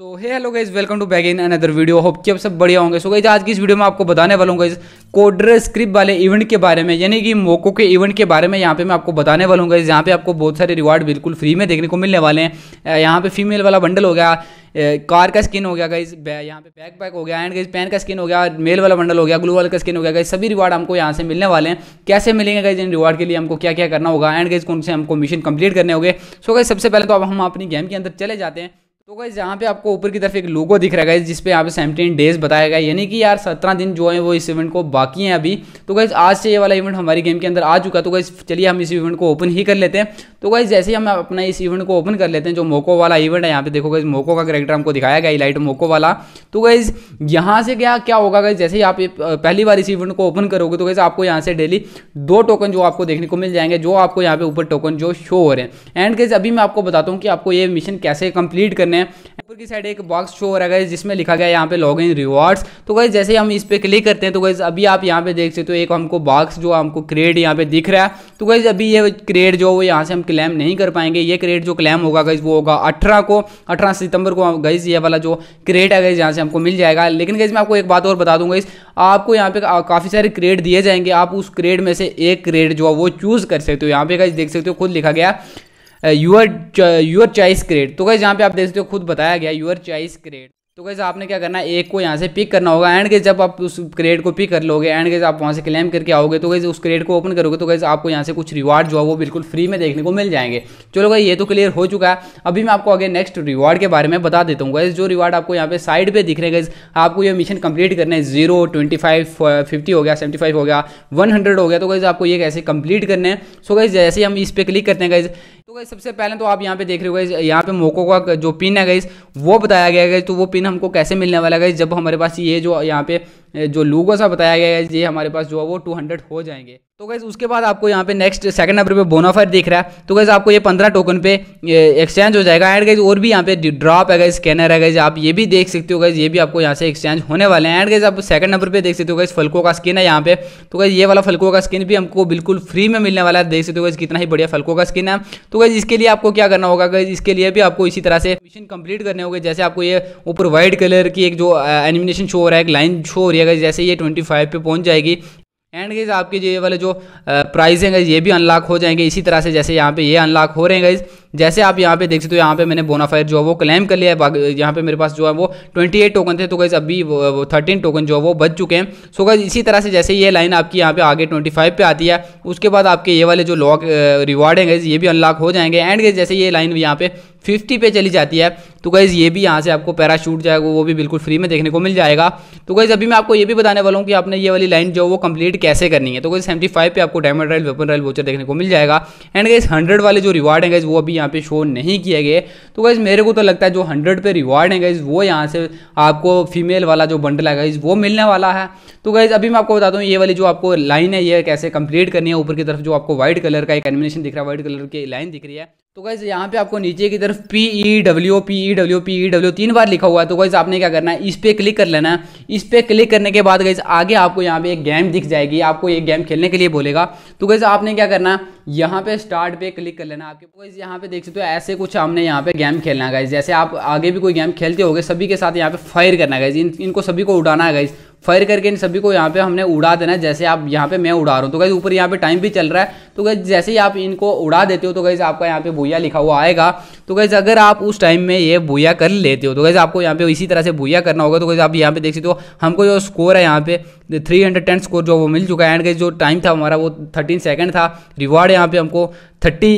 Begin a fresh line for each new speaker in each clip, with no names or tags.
so hey hello guys welcome to back in another video hope कि आप सब बढ़िया होंगे सो गई आज की इस वीडियो में आपको बताने वाला हूँ गाइज कोडर स्क्रिप्ट वाले इवेंट के बारे में यानी कि मोको के इवेंट के बारे में यहाँ पे मैं आपको बताने वाला हूँ गाइज यहाँ पे आपको बहुत सारे रिवार्ड बिल्कुल फ्री में देखने को मिलने वाले हैं यहाँ पे फीमेल वाला बंडल हो गया कार का स्किन हो गया गाइज यहाँ पे बैक पैक हो गया एंड गाइज पेन का स्किन हो गया मेल वाला बंडल हो गया ग्लू वाला का स्किन हो गया गाइज सभी रिवार्ड हमको यहाँ से मिलने वाले हैं कैसे मिलेंगे गाइज इन रिवार्ड के लिए हमको क्या क्या करना होगा एंड गाइज कौन से हमको मिशन कंप्लीट करने होंगे सो गाइज सबसे पहले तो अब हम अपनी गेम के अंदर चले जाते हैं तो गाइज यहाँ पे आपको ऊपर की तरफ एक लोगो दिख रहा है जिसपे यहाँ पे सेवनटीन डेज बताया गया यानी कि यार सत्रह दिन जो है वो इस इवेंट को बाकी है अभी तो गाइज आज से ये वाला इवेंट हमारी गेम के अंदर आ चुका तो गाइज चलिए हम इस इवेंट को ओपन ही कर लेते हैं तो गाइज जैसे ही हम अपना इस इवेंट को ओपन कर लेते हैं जो मोको वाला इवेंट है यहाँ पे देखो गाइज मोको का करेक्टर हमको दिखाया गया लाइट मोको वाला तो गाइज यहाँ से क्या क्या होगा गाइज जैसे ही आप पहली बार इस इवेंट को ओपन करोगे तो गाइज आपको यहाँ से डेली दो टोकन जो आपको देखने को मिल जाएंगे जो आपको यहाँ पे ऊपर टोकन जो शो हो रहे हैं एंड गाइज अभी मैं आपको बताता हूँ कि आपको ये मिशन कैसे कंप्लीट करने हैं की साइड एक बॉक्स शो हो रहा है जिसमें लिखा गया है यहाँ पे लॉग इन रिवॉर्ड्स तो गई जैसे हम इस पर क्लिक करते हैं तो गई अभी आप यहाँ पे देख सकते हो एक हमको बॉक्स जो हमको क्रेड यहाँ पे दिख रहा है तो गई अभी ये क्रेड जो वो यहाँ से हम क्लेम नहीं कर पाएंगे ये क्रेड जो क्लेम होगा गई वो होगा अठारह को अठारह सितंबर को गई ये वाला जो क्रेड है गई यहाँ से हमको मिल जाएगा लेकिन गई मैं आपको एक बात और बता दूंगा आपको यहाँ पे काफ़ी सारे क्रेड दिए जाएंगे आप उस क्रेड में से एक क्रेड जो है वो चूज़ कर सकते हो यहाँ पे गई देख सकते हो खुद लिखा गया यूर यूर चॉइस क्रेड तो कैसे यहाँ पे आप देख सकते हो खुद बताया गया यूर चॉइस क्रेड तो कैसे आपने क्या करना है एक को यहाँ से पिक करना होगा एंड के जब आप उस क्रेड को पिक कर लोगे एंड के आप वहाँ से क्लेम करके आओगे तो कैसे उस क्रेड को ओपन करोगे तो कैसे आपको यहाँ से कुछ रिवार्ड जो है वो बिल्कुल फ्री में देखने को मिल जाएंगे चलो गई ये तो क्लियर हो चुका है अभी मैं आपको आगे नेक्स्ट रिवार्ड के बारे में बता देता हूँ गैस जो रिवार्ड आपको यहाँ पे साइड पर दिख रहे गैस आपको ये मिशन कंप्लीट करना है जीरो ट्वेंटी फाइव फिफ्टी हो गया सेवेंटी फाइव हो गया वन हंड्रेड हो गया तो कैसे आपको ये कैसे कंप्लीट करना है सो गैस जैसे हम इस पर क्लिक करते हैं गैस तो गई सबसे पहले तो आप यहाँ पे देख रहे हो गई यहाँ पे मोको का जो पिन है गई वो बताया गया है तो वो पिन हमको कैसे मिलने वाला है जब हमारे पास ये जो यहाँ पे जो लूगो सा बताया गया है ये हमारे पास जो है वो टू हंड्रेड हो जाएंगे तो गैस उसके बाद आपको यहाँ पे नेक्स्ट सेकंड नंबर पे बोनाफायर दिख रहा है तो गैस आपको ये पंद्रह टोकन पे एक्सचेंज हो जाएगा एंड गैस और भी यहाँ पे ड्रॉप है गैस स्कैनर है गैस आप ये भी देख सकते हो गैस ये भी आपको यहाँ से एक्सचेंज होने वाले हैं एंड गैस आप सेकंड नंबर पे देख सकते हो गैस फलकों का स्किन है यहाँ पे तो गैस ये वाला फलकों का स्किन भी हमको बिल्कुल फ्री में मिलने वाला है देख सकते हो गैस कितना ही बढ़िया फलकों का स्किन है तो गैस इसके लिए आपको क्या करना होगा गैस इसके लिए भी आपको इसी तरह से मिशन कंप्लीट करने होंगे जैसे आपको ये ऊपर व्हाइट कलर की एक जो एनिमिनेशन uh, शो हो रहा है एक लाइन शो हो रही है जैसे ये ट्वेंटी पे पहुंच जाएगी एंड गाइज आपके जो ये वाले जो प्राइजेंगे ये भी अनलॉक हो जाएंगे इसी तरह से जैसे यहाँ पे ये अनलॉक हो रहे हैं गाइज जैसे आप यहाँ पे देख सकते हो यहाँ पे मैंने बोनाफायर जो है वो क्लेम कर लिया है यहाँ पे मेरे पास जो है वो ट्वेंटी टोकन थे तो गई अभी थर्टीन टोकन जो है वो बच चुके हैं सो गई इसी तरह से जैसे ये लाइन आपकी यहाँ पे आगे ट्वेंटी पे आती है उसके बाद आपके ये वाले जो लॉक रिवॉर्ड हैं ये भी अनलॉक हो जाएंगे एंड गई जैसे ये लाइन यहाँ पे 50 पे चली जाती है तो गाइज़ ये भी यहाँ से आपको पैराशूट जाएगा वो भी बिल्कुल फ्री में देखने को मिल जाएगा तो गाइज़ अभी मैं आपको ये भी बताने वाला हूँ कि आपने ये वाली लाइन जो वो कंप्लीट कैसे करनी है तो गाइज सेवेंटी पे आपको डायमंड राइल वेपन राइल वोचर देखने को मिल जाएगा एंड गाइज हंड्रेड वाले जो रिवार्ड है गाइज वो अभी यहाँ पे शो नहीं किए गए तो गाइज़ मेरे को तो लगता है जो हंड्रेड पे रिवॉर्ड है गाइज़ वो यहाँ से आपको फीमेल वाला जो बंडल है गाइज़ वो मिलने वाला है तो गाइज़ अभी मैं आपको बताता हूँ ये वाली जो आपको लाइन है ये कैसे कंप्लीट करनी है ऊपर की तरफ जो आपको व्हाइट कलर का एक एनिमेशन दिख रहा है व्हाइट कलर की लाइन दिख रही है तो गाइज यहाँ पे आपको नीचे की तरफ P E W P E W P E W तीन बार लिखा हुआ है तो गाइज आपने क्या करना है इस पर क्लिक कर लेना है इस पर क्लिक करने के बाद गाइज आगे आपको यहाँ पे एक गेम दिख जाएगी आपको एक गेम खेलने के लिए बोलेगा तो गाइज आपने क्या करना है यहाँ पे स्टार्ट पे क्लिक कर लेना आपके गाइज यहाँ पे देख सकते हो ऐसे कुछ हमने यहाँ पे गेम खेलना है गाइज जैसे आप आगे भी कोई गेम खेलते हो सभी के साथ यहाँ पे फायर करना है गाइज इन, इनको सभी को उड़ाना है गाइज फायर करके इन सभी को यहाँ पे हमने उड़ा देना है जैसे आप यहाँ पे मैं उड़ा रहा हूँ तो गई ऊपर यहाँ पे टाइम भी चल रहा है तो गई जैसे ही आप इनको उड़ा देते हो तो गई आपका यहाँ पे भूया लिखा हुआ आएगा तो गई अगर आप उस टाइम में ये भूया कर लेते हो तो गई आपको यहाँ पे इसी तरह से भूया करना होगा तो गई आप यहाँ पे देख सकते हो हमको जो स्कोर है यहाँ पे थ्री हंड्रेड टेन स्कोर जो वो मिल चुका है एंड गई जो टाइम था हमारा वो थर्टीन सेकंड था रिवार्ड यहाँ पे हमको थर्टी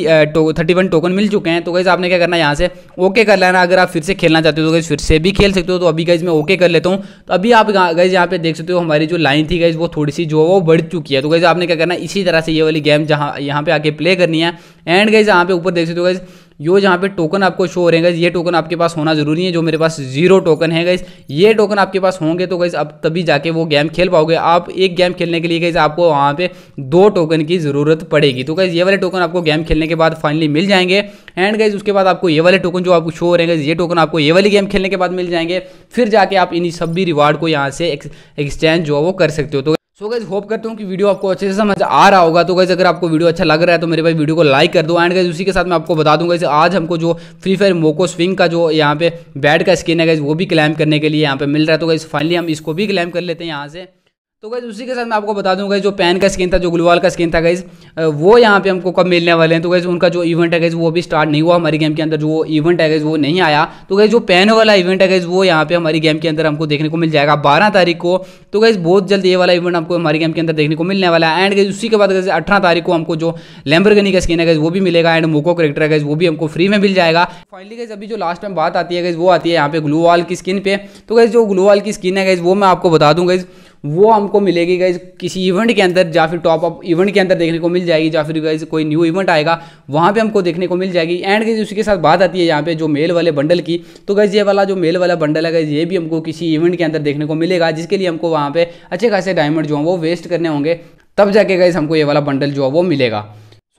थर्टी वन टोकन मिल चुके हैं तो गैस आपने क्या करना यहाँ से ओके कर लेना अगर आप फिर से खेलना चाहते हो तो गैस फिर से भी खेल सकते हो तो अभी गई मैं ओके कर लेता हूँ तो अभी आप गैस यहाँ पे देख सकते हो हमारी जो लाइन थी गैस वो थोड़ी सी जो है वो बढ़ चुकी है तो गैस आपने क्या करना इसी तरह से ये वाली गेम जहाँ यहाँ पे आके प्ले करनी है एंड गैस यहाँ पे ऊपर देख सकते हो गैस यो जहाँ पे टोकन आपको शो हो रहे हैं ये टोकन आपके पास होना जरूरी है जो मेरे पास जीरो टोकन है गाइज ये टोकन आपके पास होंगे तो गाइज अब तभी जाके वो गेम खेल पाओगे आप एक गेम खेलने के लिए गाइज आपको वहाँ पे दो टोकन की ज़रूरत पड़ेगी तो गाइज ये वाले टोकन आपको गेम खेलने के बाद फाइनली मिल जाएंगे एंड गाइज उसके बाद आपको ये वाले टोकन जो आपको शो हो रहे हैं ये टोकन आपको ये वाली गेम खेलने के बाद मिल जाएंगे फिर जाके आप इन सभी रिवार्ड को यहाँ से एक्सचेंज जो है वो कर सकते हो तो सो गैस होप करता हूँ कि वीडियो आपको अच्छे से समझ आ रहा होगा तो गाइज अगर आपको वीडियो अच्छा लग रहा है तो मेरे भाई वीडियो को लाइक कर दो एंड गाइज उसी के साथ मैं आपको बता दूँगा इसे आज हमको जो फ्री फायर मोको स्विंग का जो यहाँ पे बैट का स्किन है गाइज वो भी क्लेम करने के लिए यहाँ पे मिल रहा है तो गाइज फाइनली हम इसको भी क्लेम कर लेते हैं यहाँ से तो गई उसी के साथ मैं आपको बता दूंगा जो पैन का स्किन था जो ग्लूवाल का स्किन था गई वो यहाँ पे हमको कब मिलने वाले हैं तो गई उनका जो इवेंट है गई वो अभी स्टार्ट नहीं हुआ हमारी गेम के अंदर जो इवेंट है गई वो नहीं आया तो गई जो पैन वाला इवेंट है गई वो यहाँ पे हमारी गेम के अंदर हमको देखने को मिल जाएगा बारह तारीख को तो गई बहुत जल्द ये वाला इवेंट हमको हमारी गेम के अंदर देखने को मिलने वाला है एंड गई उसी के बाद गई अठारह तारीख को हमको जो लैम्बरगनी का स्किन है गई वो भी मिलेगा एंड मोको करेक्टर है गई वो भी हमको फ्री में मिल जाएगा फाइनली गई अभी जो लास्ट में बात आती है गई वो आती है यहाँ पे ग्लूवाल की स्किन पे तो गई जो ग्लूवाल की स्किन है गई वो मैं आपको बता दूँ गई वो हमको मिलेगी गाइज किसी इवेंट के अंदर या फिर टॉप अप इवेंट के अंदर देखने को मिल जाएगी या फिर गाइज कोई न्यू इवेंट आएगा वहाँ पे हमको देखने को मिल जाएगी एंड गाइज उसी के साथ बात आती है यहाँ पे जो मेल वाले बंडल की तो गाइज ये वाला जो मेल वाला बंडल है गाइज ये भी हमको किसी इवेंट के अंदर देखने को मिलेगा जिसके लिए हमको वहाँ पे अच्छे खासे डायमंड जो हैं वो वेस्ट करने होंगे तब जाके गाइज हमको ये वाला बंडल जो है वो मिलेगा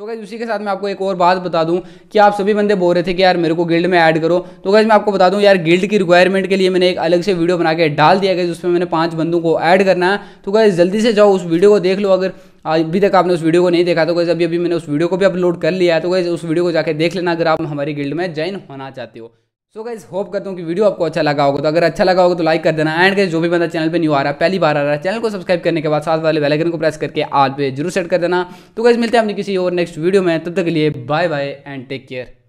तो गैस उसी के साथ मैं आपको एक और बात बता दूं कि आप सभी बंदे बोल रहे थे कि यार मेरे को गिल्ड में ऐड करो तो गैस मैं आपको बता दूं यार गिल्ड की रिक्वायरमेंट के लिए मैंने एक अलग से वीडियो बना के डाल दिया गया जिसमें मैंने पांच बंदों को ऐड करना है तो गैस जल्दी से जाओ उस वीडियो को देख लो अगर अभी तक आपने उस वीडियो को नहीं देखा तो गैस अभी अभी मैंने उस वीडियो को भी अपलोड कर लिया है तो गैस उस वीडियो को जाकर देख लेना अगर आप हमारी गिल्ड में ज्वाइन होना चाहते हो सो गाइज होप करता हूँ कि वीडियो आपको अच्छा लगा होगा तो अगर अच्छा लगा होगा तो लाइक कर देना एंड गाइज जो भी बंदा चैनल पे न्यू आ रहा है पहली बार आ रहा है चैनल को सब्सक्राइब करने के बाद साथ वाले बेल आइकन को प्रेस करके आल पे जरूर सेट कर देना तो गाइज मिलते हैं अपनी किसी और नेक्स्ट वीडियो में तब तक के लिए bye bye and take care